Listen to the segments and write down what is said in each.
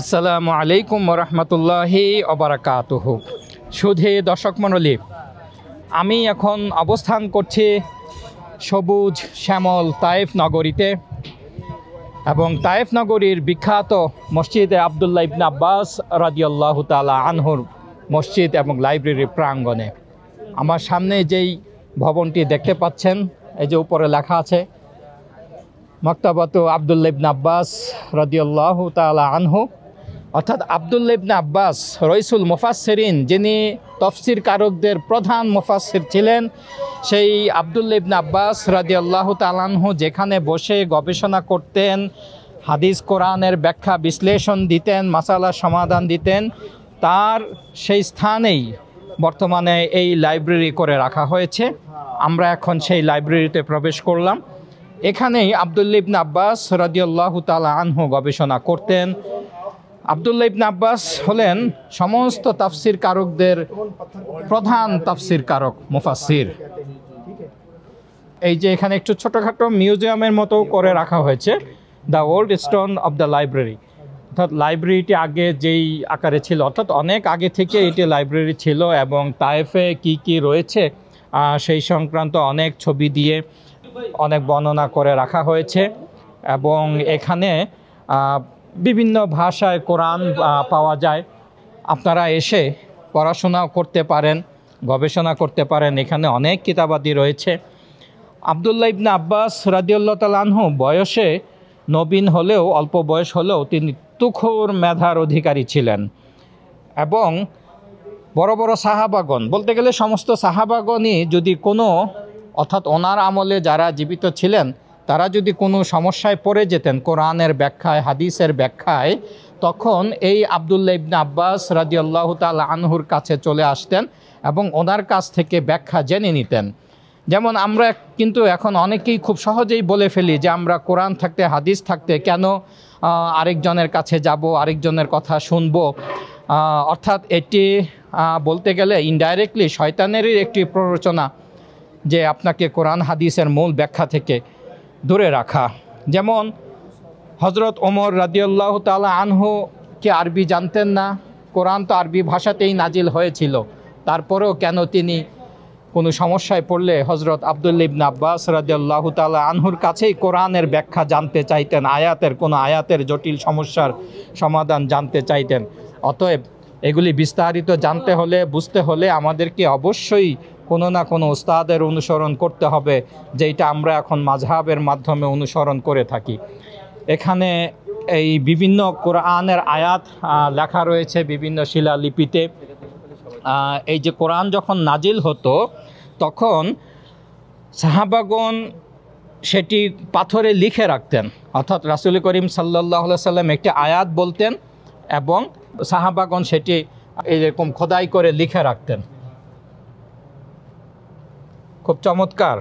আসসালামু আলাইকুম রহমতুল্লাহি অবরাকাত সুধে দর্শক মণ্ডলী আমি এখন অবস্থান করছি সবুজ শ্যামল তায়েফ নগরীতে এবং তায়েফ নগরীর বিখ্যাত মসজিদে আবদুল্লাহ ইবন আব্বাস রাজিউল্লাহ তালা আনহুর মসজিদ এবং লাইব্রেরি প্রাঙ্গণে আমার সামনে যেই ভবনটি দেখতে পাচ্ছেন এই যে উপরে লেখা আছে মক্তাবত আবদুল্লা ইবনে আব্বাস রদিউল্লাহ তালা আনহু অর্থাৎ আবদুল্লা ইবনে আব্বাস রইসুল মুফাসসিরিন যিনি তফসির কারকদের প্রধান মুফাসসির ছিলেন সেই আবদুল্লা ইবনে আব্বাস রাজি আল্লাহ তালানহু যেখানে বসে গবেষণা করতেন হাদিস কোরআনের ব্যাখ্যা বিশ্লেষণ দিতেন মাসালা সমাধান দিতেন তার সেই স্থানেই বর্তমানে এই লাইব্রেরি করে রাখা হয়েছে আমরা এখন সেই লাইব্রেরিতে প্রবেশ করলাম এখানেই আবদুল্লিবনা আব্বাস রাজিউল্লাহ তালা আনহু গবেষণা করতেন আবদুল্লা ইবনা আব্বাস হলেন সমস্ত তাফসির কারকদের প্রধান তাফসির কারক মুফাসির এই যে এখানে একটু ছোটোখাটো মিউজিয়ামের মতো করে রাখা হয়েছে the old stone of the library অর্থাৎ লাইব্রেরিটি আগে যেই আকারে ছিল অর্থাৎ অনেক আগে থেকে এটি লাইব্রেরি ছিল এবং তায়েফে কি কি রয়েছে সেই সংক্রান্ত অনেক ছবি দিয়ে অনেক বর্ণনা করে রাখা হয়েছে এবং এখানে বিভিন্ন ভাষায় কোরআন পাওয়া যায় আপনারা এসে পড়াশোনাও করতে পারেন গবেষণা করতে পারেন এখানে অনেক কিতাবাদি রয়েছে আবদুল্লাহ ইবনা আব্বাস রাদিউল্লা তালহ বয়সে নবীন হলেও অল্প বয়স হলেও তিনি তুখোর মেধার অধিকারী ছিলেন এবং বড় বড় সাহাবাগন বলতে গেলে সমস্ত সাহাবাগনই যদি কোনো অর্থাৎ ওনার আমলে যারা জীবিত ছিলেন তারা যদি কোনো সমস্যায় পড়ে যেতেন কোরআনের ব্যাখ্যায় হাদিসের ব্যাখ্যায় তখন এই আবদুল্লা ইবনে আব্বাস আল্লাহ তাল আনহুর কাছে চলে আসতেন এবং ওনার কাছ থেকে ব্যাখ্যা জেনে নিতেন যেমন আমরা কিন্তু এখন অনেকেই খুব সহজেই বলে ফেলি যে আমরা কোরআন থাকতে হাদিস থাকতে কেন আরেকজনের কাছে যাব আরেকজনের কথা শুনব অর্থাৎ এটি বলতে গেলে ইনডাইরেক্টলি শয়তানেরই একটি প্ররোচনা যে আপনাকে কোরআন হাদিসের মূল ব্যাখ্যা থেকে ধরে রাখা যেমন হজরত ওমর রাজিউল্লাহ তালা আনহু কি আরবি জানতেন না কোরআন তো আরবি ভাষাতেই নাজিল হয়েছিল তারপরেও কেন তিনি কোনো সমস্যায় পড়লে হজরত আবদুল্ল ইবন আব্বাস রাজিউল্লাহ তালা আনহুর কাছেই কোরআনের ব্যাখ্যা জানতে চাইতেন আয়াতের কোনো আয়াতের জটিল সমস্যার সমাধান জানতে চাইতেন অতএব এগুলি বিস্তারিত জানতে হলে বুঝতে হলে আমাদেরকে অবশ্যই কোনো না কোনো উস্তাদের অনুসরণ করতে হবে যেটা আমরা এখন মাঝহাবের মাধ্যমে অনুসরণ করে থাকি এখানে এই বিভিন্ন কোরআনের আয়াত লেখা রয়েছে বিভিন্ন শিলালিপিতে এই যে কোরআন যখন নাজিল হতো তখন সাহাবাগন সেটি পাথরে লিখে রাখতেন অর্থাৎ রাসুল করিম সাল্লাহ সাল্লাম একটি আয়াত বলতেন এবং সাহাবাগন সেটি এইরকম খোদাই করে লিখে রাখতেন খুব চমৎকার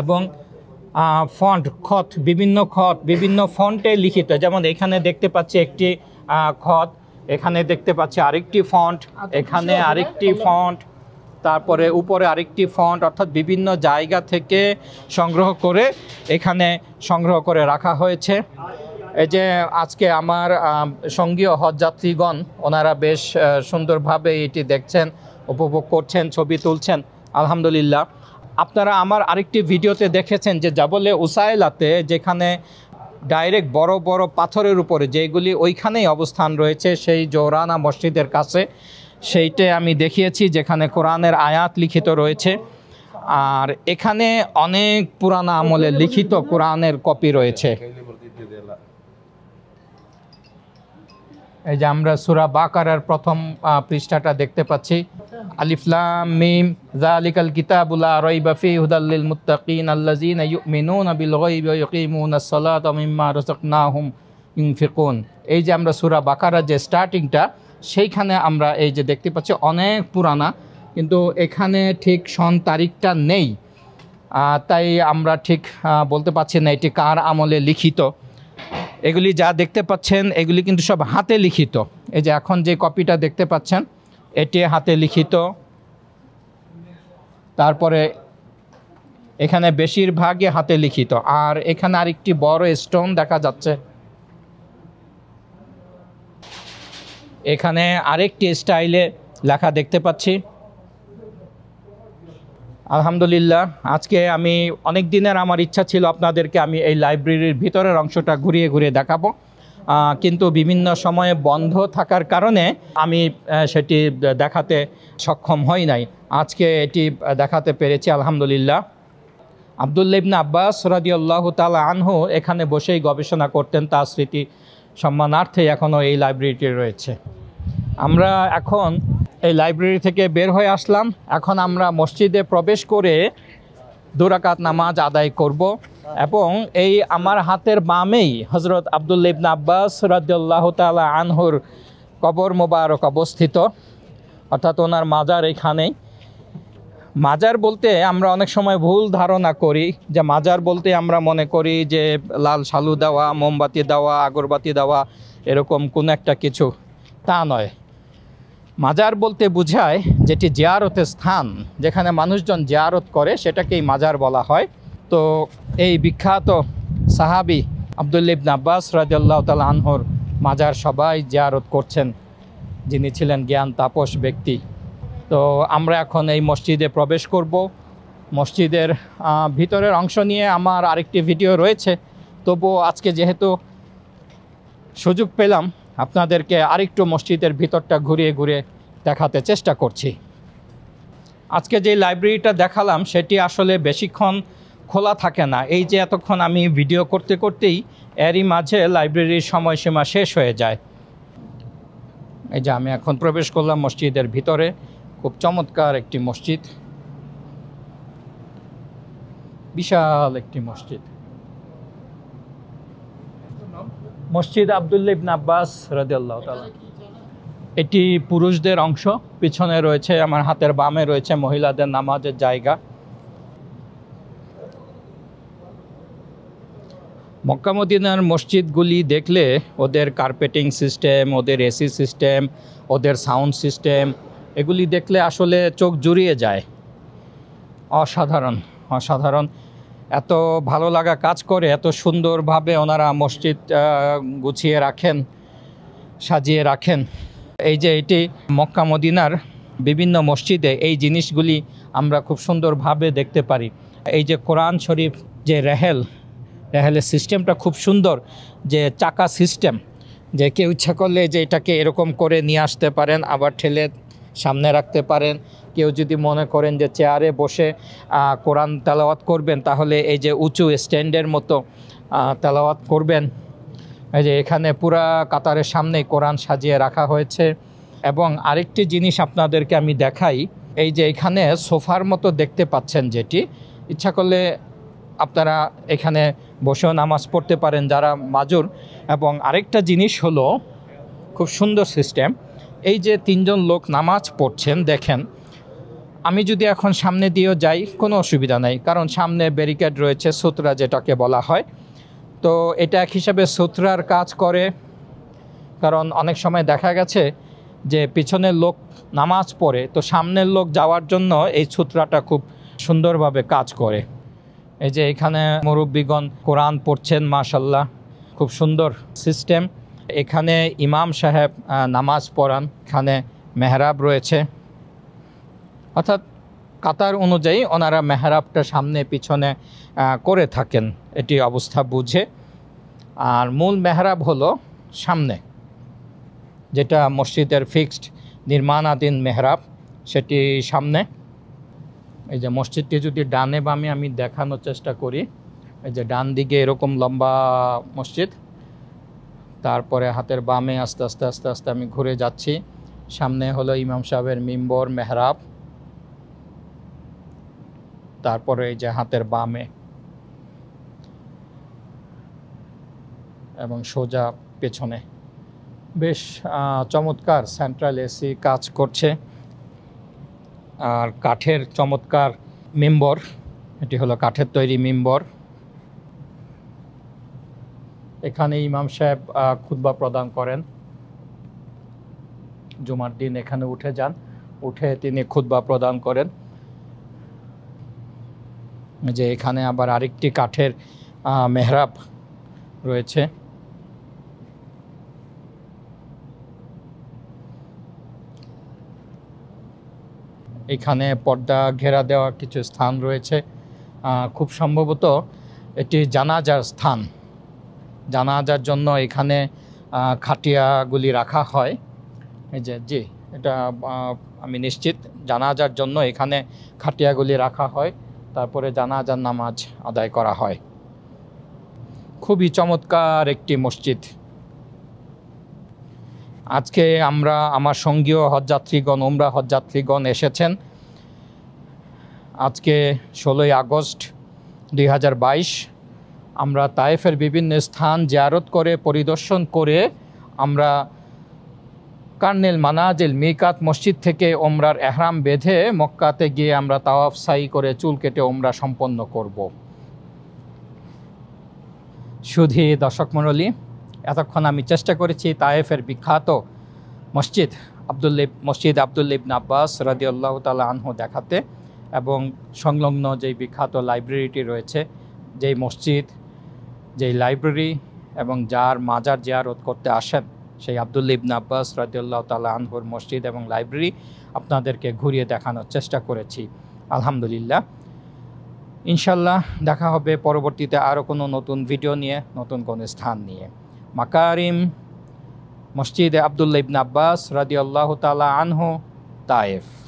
এবং ফন্ট খত বিভিন্ন খত বিভিন্ন ফন্টে লিখিত যেমন এখানে দেখতে পাচ্ছি একটি খত এখানে দেখতে পাচ্ছি আরেকটি ফন্ট আচ্ছা, এখানে আরেকটি ফন্ট তারপরে উপরে আরেকটি ফন্ট অর্থাৎ বিভিন্ন জায়গা থেকে সংগ্রহ করে এখানে সংগ্রহ করে রাখা হয়েছে এই যে আজকে আমার সঙ্গীয় হজযাত্রীগণ ওনারা বেশ সুন্দরভাবে এটি দেখছেন উপভোগ করছেন ছবি তুলছেন আলহামদুলিল্লাহ আপনারা আমার আরেকটি ভিডিওতে দেখেছেন যে জাবলে উসাইলাতে যেখানে ডাইরেক্ট বড় বড় পাথরের উপরে যেগুলি ওইখানেই অবস্থান রয়েছে সেই জৌরানা মসজিদের কাছে সেইটে আমি দেখিয়েছি যেখানে কোরআনের আয়াত লিখিত রয়েছে আর এখানে অনেক পুরানা আমলে লিখিত কোরআনের কপি রয়েছে এই যে আমরা সুরা বাকারার প্রথম পৃষ্ঠাটা দেখতে পাচ্ছি আলিফলাম মিম জালিকাল কিতাবুলা রই বাফি হুদাল্লিল মুত্তাকিন আল্লাযিনা ইউমিনুনা বিল গায়বি ওয়া ইয়াকিমুনাস সালাতা মিম্মা রাযাকনাহুম ইনফিকুন এই যে আমরা সূরা বাকারা যে স্টার্টিংটা সেইখানে আমরা এই যে দেখতে পাচ্ছি অনেক পুরানা কিন্তু এখানে ঠিক সন তারিখটা নেই তাই আমরা ঠিক বলতে পারছি না এটি কার আমলে লিখিত এগুলি যা দেখতে পাচ্ছেন এগুলি কিন্তু সব হাতে লিখিত এই যে এখন যে কপিটা দেখতে পাচ্ছেন এটি হাতে লিখিত তারপরে এখানে বেশিরভাগই হাতে লিখিত আর এখানে আরেকটি বড় স্টোন দেখা যাচ্ছে এখানে আরেকটি স্টাইলে লেখা দেখতে পাচ্ছি আলহামদুলিল্লাহ আজকে আমি অনেক দিনের আমার ইচ্ছা ছিল আপনাদেরকে আমি এই লাইব্রেরির ভিতরের অংশটা ঘুরিয়ে ঘুরিয়ে দেখাবো কিন্তু বিভিন্ন সময়ে বন্ধ থাকার কারণে আমি সেটি দেখাতে সক্ষম হই নাই আজকে এটি দেখাতে পেরেছি আলহামদুলিল্লাহ আবদুল্লা ইবনা আব্বাস আল্লাহ তালা আনহু এখানে বসেই গবেষণা করতেন তার স্মৃতি সম্মানার্থে এখনও এই লাইব্রেরিটি রয়েছে আমরা এখন এই লাইব্রেরি থেকে বের হয়ে আসলাম এখন আমরা মসজিদে প্রবেশ করে দুরাকাত নামাজ আদায় করব এবং এই আমার হাতের বামেই হজরত আবদুল্লা ইবনা আব্বাস রাজ্লাহ তালা আনহুর কবর মোবারক অবস্থিত অর্থাৎ ওনার মাজার এখানেই মাজার বলতে আমরা অনেক সময় ভুল ধারণা করি যে মাজার বলতে আমরা মনে করি যে লাল শালু দেওয়া মোমবাতি দেওয়া আগরবাতি দেওয়া এরকম কোন একটা কিছু তা নয় মাজার বলতে বোঝায় যেটি জিয়ারতের স্থান যেখানে মানুষজন জিয়ারত করে সেটাকেই মাজার বলা হয় তো এই বিখ্যাত সাহাবি আবদুল্লিব আব্বাস রাজিয়াল্লাহ তাল আনহর মাজার সবাই জিয়ারত করছেন যিনি ছিলেন জ্ঞান তাপস ব্যক্তি তো আমরা এখন এই মসজিদে প্রবেশ করব মসজিদের ভিতরের অংশ নিয়ে আমার আরেকটি ভিডিও রয়েছে তবুও আজকে যেহেতু সুযোগ পেলাম আপনাদেরকে আরেকটু মসজিদের ভিতরটা ঘুরিয়ে ঘুরে দেখাতে চেষ্টা করছি আজকে যে লাইব্রেরিটা দেখালাম সেটি আসলে বেশিক্ষণ খোলা থাকে না এই যে এতক্ষণ আমি ভিডিও করতে করতেই এরই মাঝে লাইব্রেরির সময়সীমা শেষ হয়ে যায় এই যে আমি এখন প্রবেশ করলাম মসজিদের ভিতরে খুব চমৎকার একটি মসজিদ বিশাল একটি মসজিদ মসজিদ আবদুল্লা ইবন আব্বাস রদাল্লাহ এটি পুরুষদের অংশ পিছনে রয়েছে আমার হাতের বামে রয়েছে মহিলাদের নামাজের জায়গা মক্কামদিনার মসজিদগুলি দেখলে ওদের কার্পেটিং সিস্টেম ওদের এসি সিস্টেম ওদের সাউন্ড সিস্টেম এগুলি দেখলে আসলে চোখ জুড়িয়ে যায় অসাধারণ অসাধারণ এত ভালো লাগা কাজ করে এত সুন্দরভাবে ওনারা মসজিদ গুছিয়ে রাখেন সাজিয়ে রাখেন এই যে এটি মক্কা মদিনার বিভিন্ন মসজিদে এই জিনিসগুলি আমরা খুব সুন্দরভাবে দেখতে পারি এই যে কোরআন শরীফ যে রেহেল তাহলে সিস্টেমটা খুব সুন্দর যে চাকা সিস্টেম যে কেউ ইচ্ছা করলে যে এটাকে এরকম করে নিয়ে আসতে পারেন আবার ঠেলে সামনে রাখতে পারেন কেউ যদি মনে করেন যে চেয়ারে বসে কোরআন তেলাওয়াত করবেন তাহলে এই যে উঁচু স্ট্যান্ডের মতো তেলাওয়াত করবেন এই যে এখানে পুরা কাতারের সামনেই কোরআন সাজিয়ে রাখা হয়েছে এবং আরেকটি জিনিস আপনাদেরকে আমি দেখাই এই যে এখানে সোফার মতো দেখতে পাচ্ছেন যেটি ইচ্ছা করলে আপনারা এখানে বসেও নামাজ পড়তে পারেন যারা মাজুর এবং আরেকটা জিনিস হলো খুব সুন্দর সিস্টেম এই যে তিনজন লোক নামাজ পড়ছেন দেখেন আমি যদি এখন সামনে দিয়েও যাই কোনো অসুবিধা নাই কারণ সামনে ব্যারিকেড রয়েছে সুতরা যেটাকে বলা হয় তো এটা এক হিসাবে সুতরার কাজ করে কারণ অনেক সময় দেখা গেছে যে পিছনের লোক নামাজ পড়ে তো সামনের লোক যাওয়ার জন্য এই সুতরাটা খুব সুন্দরভাবে কাজ করে এই যে এখানে মুরব্বীগণ কোরআন পড়ছেন মাশাল্লাহ খুব সুন্দর সিস্টেম এখানে ইমাম সাহেব নামাজ পড়ান এখানে মেহরাব রয়েছে অর্থাৎ কাতার অনুযায়ী ওনারা মেহরাবটা সামনে পিছনে করে থাকেন এটি অবস্থা বুঝে আর মূল মেহরাব হলো সামনে যেটা মসজিদের ফিক্সড নির্মাণাধীন মেহরাব সেটি সামনে এই যে মসজিদটি যদি ডানে বামে আমি দেখানোর চেষ্টা করি এই যে ডান দিকে এরকম লম্বা মসজিদ তারপরে হাতের বামে আস্তে আস্তে আস্তে আস্তে আমি ঘুরে যাচ্ছি সামনে হলো ইমাম সাহেবের মিম্বর মেহরাব তারপরে এই যে হাতের বামে এবং সোজা পেছনে বেশ চমৎকার সেন্ট্রাল এসি কাজ করছে আর কাঠের চমৎকার মেম্বর এটি হলো কাঠের তৈরি মেম্বর এখানে ইমাম সাহেব খুদ্া প্রদান করেন জুমার দিন এখানে উঠে যান উঠে তিনি খুদ্া প্রদান করেন যে এখানে আবার আরেকটি কাঠের মেহরাব রয়েছে এখানে পর্দা ঘেরা দেওয়া কিছু স্থান রয়েছে খুব সম্ভবত এটি জানাজার স্থান জানাজার জন্য এখানে খাটিয়াগুলি রাখা হয় এই যে জি এটা আমি নিশ্চিত জানাজার জন্য এখানে খাটিয়াগুলি রাখা হয় তারপরে জানাজার নামাজ আদায় করা হয় খুবই চমৎকার একটি মসজিদ আজকে আমরা আমার সঙ্গীয় হজযাত্রীগণ ওমরা হজযাত্রীগণ এসেছেন আজকে ষোলোই আগস্ট দুই আমরা তায়েফের বিভিন্ন স্থান জিয়ারত করে পরিদর্শন করে আমরা কার্নেল মানাজিল মিকাত মসজিদ থেকে ওমরার এহরাম বেঁধে মক্কাতে গিয়ে আমরা তাওয়াফ সাই করে চুল কেটে ওমরা সম্পন্ন করব সুধী দর্শক মণ্ডলী এতক্ষণ আমি চেষ্টা করেছি তায়েফের বিখ্যাত মসজিদ আবদুল্লি মসজিদ আবদুল্লিবন আব্বাস আল্লাহ তালা আনহু দেখাতে এবং সংলগ্ন যেই বিখ্যাত লাইব্রেরিটি রয়েছে যেই মসজিদ যেই লাইব্রেরি এবং যার মাজার জিয়ারত করতে আসেন সেই আবদুল্লিবন আব্বাস আল্লাহ তালা আনহুর মসজিদ এবং লাইব্রেরি আপনাদেরকে ঘুরিয়ে দেখানোর চেষ্টা করেছি আলহামদুলিল্লাহ ইনশাল্লাহ দেখা হবে পরবর্তীতে আরও কোনো নতুন ভিডিও নিয়ে নতুন কোনো স্থান নিয়ে مكارم مسجد عبد الله بن عباس رضي الله تعالى عنه طائف